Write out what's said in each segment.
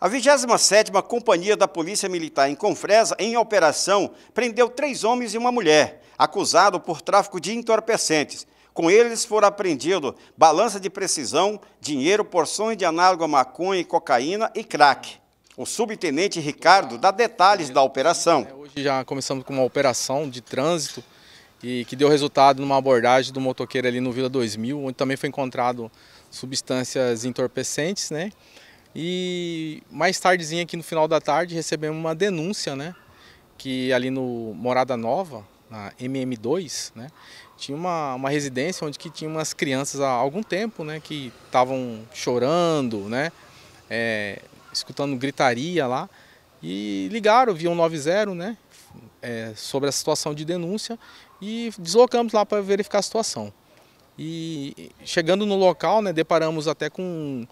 A 27ª Companhia da Polícia Militar em Confresa, em operação, prendeu três homens e uma mulher, acusados por tráfico de entorpecentes. Com eles foram apreendido balança de precisão, dinheiro, porções de análogo a maconha e cocaína e crack. O subtenente Ricardo dá detalhes da operação. É, hoje já começamos com uma operação de trânsito e que deu resultado numa abordagem do motoqueiro ali no Vila 2000, onde também foi encontrado substâncias entorpecentes, né? E mais tardezinho aqui no final da tarde recebemos uma denúncia, né? Que ali no Morada Nova, na MM2, né? Tinha uma, uma residência onde que tinha umas crianças há algum tempo, né? Que estavam chorando, né? É, escutando gritaria lá. E ligaram, via 190, né? É, sobre a situação de denúncia e deslocamos lá para verificar a situação. E chegando no local, né, deparamos até com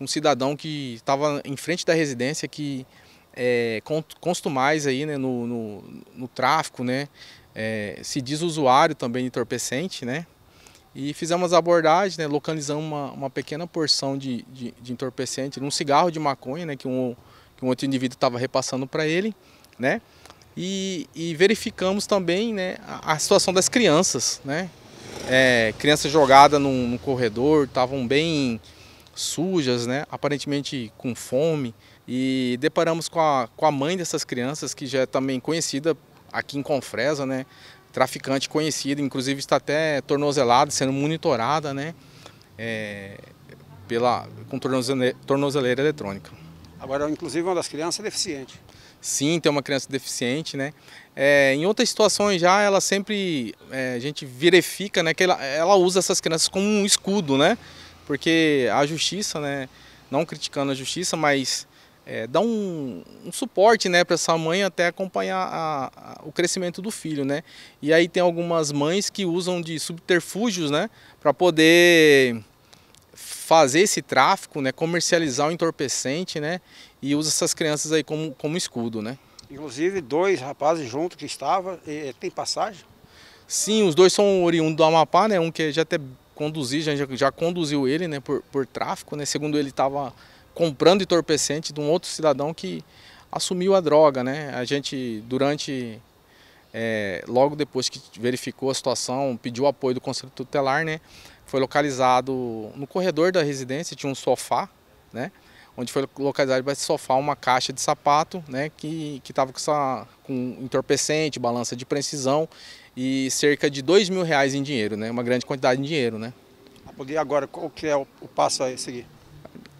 com um cidadão que estava em frente da residência que é, consta mais aí né, no, no, no, tráfico, né? É, se diz usuário também entorpecente, né? E fizemos abordagem, né, localizamos uma, uma pequena porção de, de, de entorpecente, um cigarro de maconha, né, que um, que um outro indivíduo estava repassando para ele, né? E, e, verificamos também né, a, a situação das crianças, né? É, criança jogada num, num corredor, estavam bem sujas, né? aparentemente com fome. E deparamos com a, com a mãe dessas crianças, que já é também conhecida aqui em Confresa, né? traficante conhecida, inclusive está até tornozelada, sendo monitorada né? É, pela, com tornozele, tornozeleira eletrônica. Agora, inclusive, uma das crianças é deficiente. Sim, tem uma criança deficiente, né? É, em outras situações já, ela sempre, é, a gente verifica né, que ela, ela usa essas crianças como um escudo, né? porque a justiça, né, não criticando a justiça, mas é, dá um, um, suporte né, para essa mãe até acompanhar a, a, o crescimento do filho. Né? E aí tem algumas mães que usam de subterfúgios né, para poder fazer esse tráfico, né, comercializar o entorpecente né, e usa essas crianças aí como, como escudo. Né? Inclusive dois rapazes juntos que estavam, tem passagem? Sim, os dois são oriundos do Amapá, né? um que já é até conduzir, já, já conduziu ele né, por, por tráfico. Né? Segundo ele, estava comprando entorpecente de um outro cidadão que assumiu a droga. Né? A gente, durante, é, logo depois que verificou a situação, pediu apoio do Conselho Tutelar, né? foi localizado no corredor da residência, tinha um sofá, né? onde foi localizado para sofá uma caixa de sapato, né, que estava que com, essa, com entorpecente, balança de precisão e cerca de 2 mil reais em dinheiro, né? Uma grande quantidade de dinheiro, né? E agora, qual que é o passo a seguir?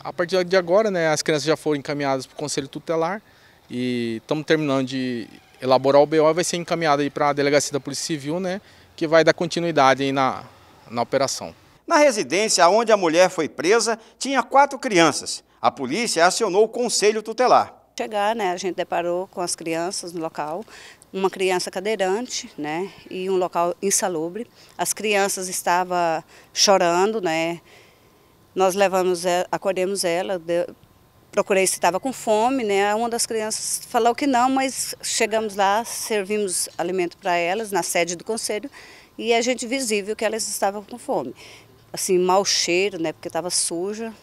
A partir de agora, né, as crianças já foram encaminhadas para o Conselho Tutelar e estamos terminando de elaborar o BO e vai ser encaminhado para a Delegacia da Polícia Civil, né, que vai dar continuidade na, na operação. Na residência onde a mulher foi presa, tinha quatro crianças. A polícia acionou o Conselho Tutelar. Chegar, né, a gente deparou com as crianças no local, uma criança cadeirante, né, e um local insalubre. As crianças estavam chorando, né. Nós levamos, ela, acordemos ela, procurei se estava com fome, né. Uma das crianças falou que não, mas chegamos lá, servimos alimento para elas na sede do conselho e a gente visível que elas estavam com fome. Assim, mau cheiro, né, porque estava suja,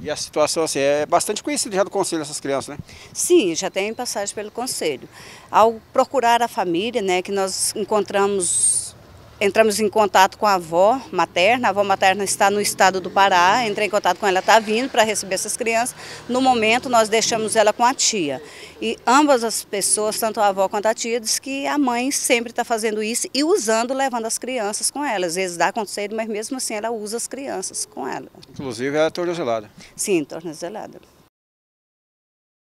e a situação assim, é bastante conhecida já do conselho essas crianças, né? Sim, já tem passagem pelo conselho. Ao procurar a família, né, que nós encontramos entramos em contato com a avó materna, a avó materna está no estado do Pará, entrei em contato com ela, está vindo para receber essas crianças. No momento, nós deixamos ela com a tia. E ambas as pessoas, tanto a avó quanto a tia, diz que a mãe sempre está fazendo isso e usando, levando as crianças com ela. Às vezes dá conselho, mas mesmo assim ela usa as crianças com ela. Inclusive ela é tornozelada. Sim, tornozelada.